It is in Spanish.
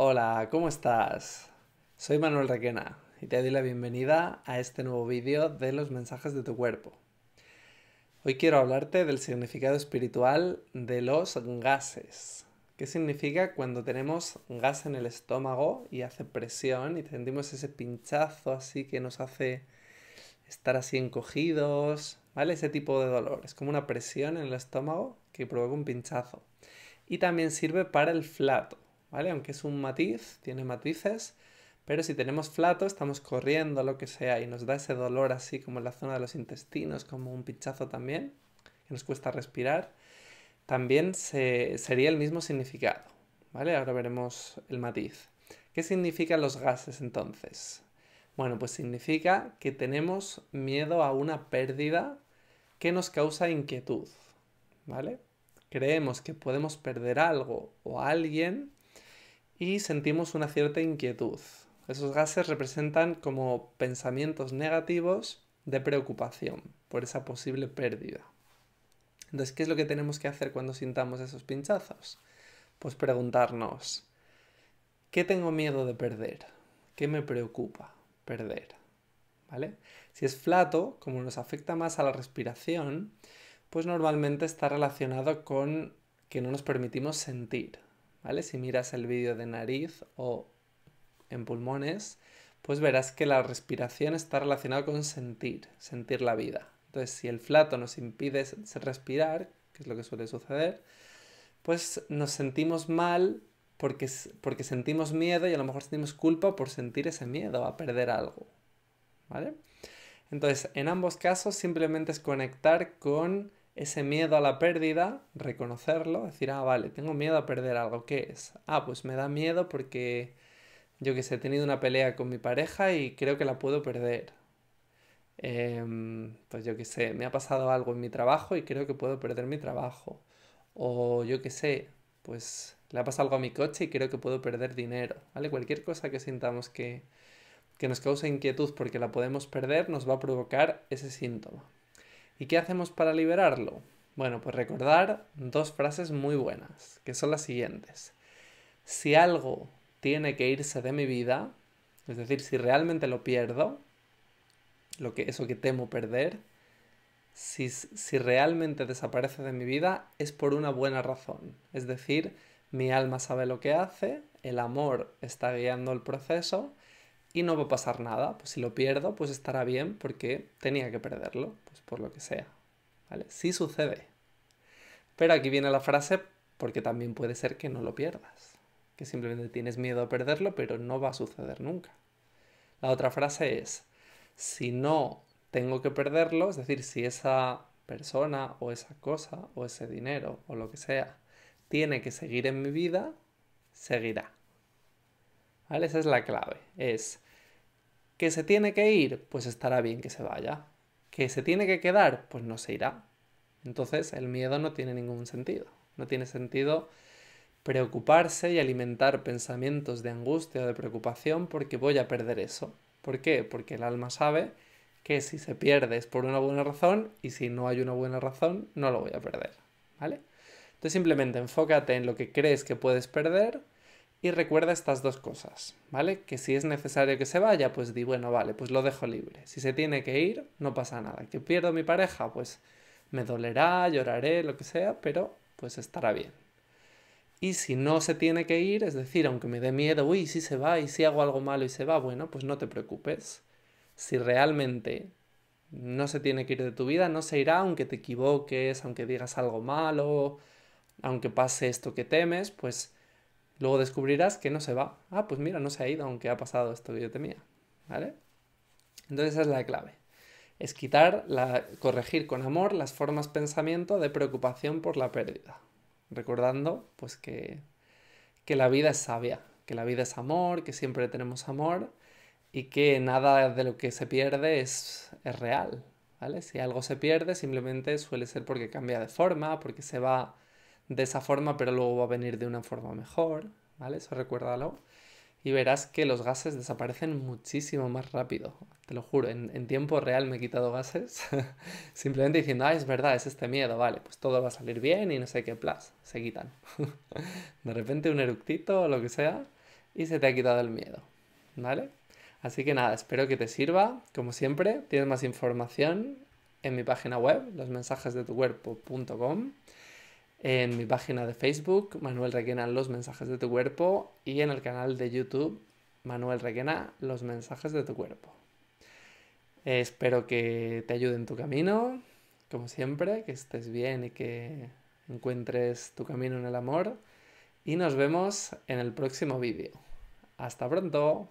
Hola, ¿cómo estás? Soy Manuel Requena y te doy la bienvenida a este nuevo vídeo de los mensajes de tu cuerpo. Hoy quiero hablarte del significado espiritual de los gases. ¿Qué significa cuando tenemos gas en el estómago y hace presión y sentimos ese pinchazo así que nos hace estar así encogidos? ¿Vale? Ese tipo de dolor. Es como una presión en el estómago que provoca un pinchazo. Y también sirve para el flato. ¿vale? Aunque es un matiz, tiene matices, pero si tenemos flato estamos corriendo lo que sea y nos da ese dolor así como en la zona de los intestinos, como un pinchazo también, que nos cuesta respirar, también sería el mismo significado, ¿vale? Ahora veremos el matiz. ¿Qué significan los gases entonces? Bueno, pues significa que tenemos miedo a una pérdida que nos causa inquietud, ¿vale? Creemos que podemos perder algo o alguien y sentimos una cierta inquietud. Esos gases representan como pensamientos negativos de preocupación por esa posible pérdida. Entonces, ¿qué es lo que tenemos que hacer cuando sintamos esos pinchazos? Pues preguntarnos, ¿qué tengo miedo de perder? ¿Qué me preocupa perder? ¿Vale? Si es flato, como nos afecta más a la respiración, pues normalmente está relacionado con que no nos permitimos sentir, si miras el vídeo de nariz o en pulmones, pues verás que la respiración está relacionada con sentir, sentir la vida. Entonces, si el flato nos impide respirar, que es lo que suele suceder, pues nos sentimos mal porque, porque sentimos miedo y a lo mejor sentimos culpa por sentir ese miedo a perder algo. Entonces, en ambos casos simplemente es conectar con ese miedo a la pérdida, reconocerlo, decir, ah, vale, tengo miedo a perder algo, ¿qué es? Ah, pues me da miedo porque, yo que sé, he tenido una pelea con mi pareja y creo que la puedo perder. Em, pues yo que sé, me ha pasado algo en mi trabajo y creo que puedo perder mi trabajo. O yo que sé, pues le ha pasado algo a mi coche y creo que puedo perder dinero. ¿Vale? Cualquier cosa que sintamos que, que nos cause inquietud porque la podemos perder nos va a provocar ese síntoma. ¿Y qué hacemos para liberarlo? Bueno, pues recordar dos frases muy buenas, que son las siguientes. Si algo tiene que irse de mi vida, es decir, si realmente lo pierdo, lo que, eso que temo perder, si realmente desaparece de mi vida, es por una buena razón. Es decir, mi alma sabe lo que hace, el amor está guiando el proceso y no va a pasar nada. Pues si lo pierdo, pues estará bien porque tenía que perderlo, pues por lo que sea. ¿Vale? Sí sucede. Pero aquí viene la frase porque también puede ser que no lo pierdas. Que simplemente tienes miedo a perderlo, pero no va a suceder nunca. La otra frase es, si no tengo que perderlo, es decir, si esa persona o esa cosa o ese dinero o lo que sea tiene que seguir en mi vida, seguirá. Esa es la clave. Es que se tiene que ir, pues estará bien que se vaya. Que se tiene que quedar, pues no se irá. Entonces el miedo no tiene ningún sentido. No tiene sentido preocuparse y alimentar pensamientos de angustia o de preocupación porque voy a perder eso. ¿Por qué? Porque el alma sabe que si se pierde es por una buena razón y si no hay una buena razón no lo voy a perder. ¿Vale? Entonces simplemente enfócate en lo que crees que puedes perder y recuerda estas dos cosas, ¿vale? Que si es necesario que se vaya, pues di, bueno, vale, pues lo dejo libre. Si se tiene que ir, no pasa nada. Que pierdo mi pareja, pues me dolerá, lloraré, lo que sea, pero pues estará bien. Y si no se tiene que ir, es decir, aunque me dé miedo, uy, si se va y si hago algo malo y se va, bueno, pues no te preocupes. Si realmente no se tiene que ir de tu vida, no se irá aunque te equivoques, aunque digas algo malo, aunque pase esto que temes, pues Luego descubrirás que no se va. Ah, pues mira, no se ha ido aunque ha pasado yo temía, ¿Vale? Entonces esa es la clave. Es quitar, la, corregir con amor las formas pensamiento de preocupación por la pérdida. Recordando pues que, que la vida es sabia, que la vida es amor, que siempre tenemos amor y que nada de lo que se pierde es, es real. ¿vale? Si algo se pierde simplemente suele ser porque cambia de forma, porque se va de esa forma, pero luego va a venir de una forma mejor, ¿vale? Eso recuérdalo. Y verás que los gases desaparecen muchísimo más rápido. Te lo juro, en, tiempo real me he quitado gases. Simplemente diciendo, ah, es verdad, es este miedo, vale, pues todo va a salir bien y no sé qué, plas, se quitan. de repente un eructito o lo que sea y se te ha quitado el miedo, ¿vale? Así que nada, espero que te sirva. Como siempre, tienes más información en mi página web, los mensajes de tu cuerpo.com en mi página de Facebook, Manuel Requena, los mensajes de tu cuerpo, y en el canal de YouTube, Manuel Requena, los mensajes de tu cuerpo. Eh, espero que te ayude en tu camino, como siempre, que estés bien y que encuentres tu camino en el amor. Y nos vemos en el próximo vídeo. Hasta pronto.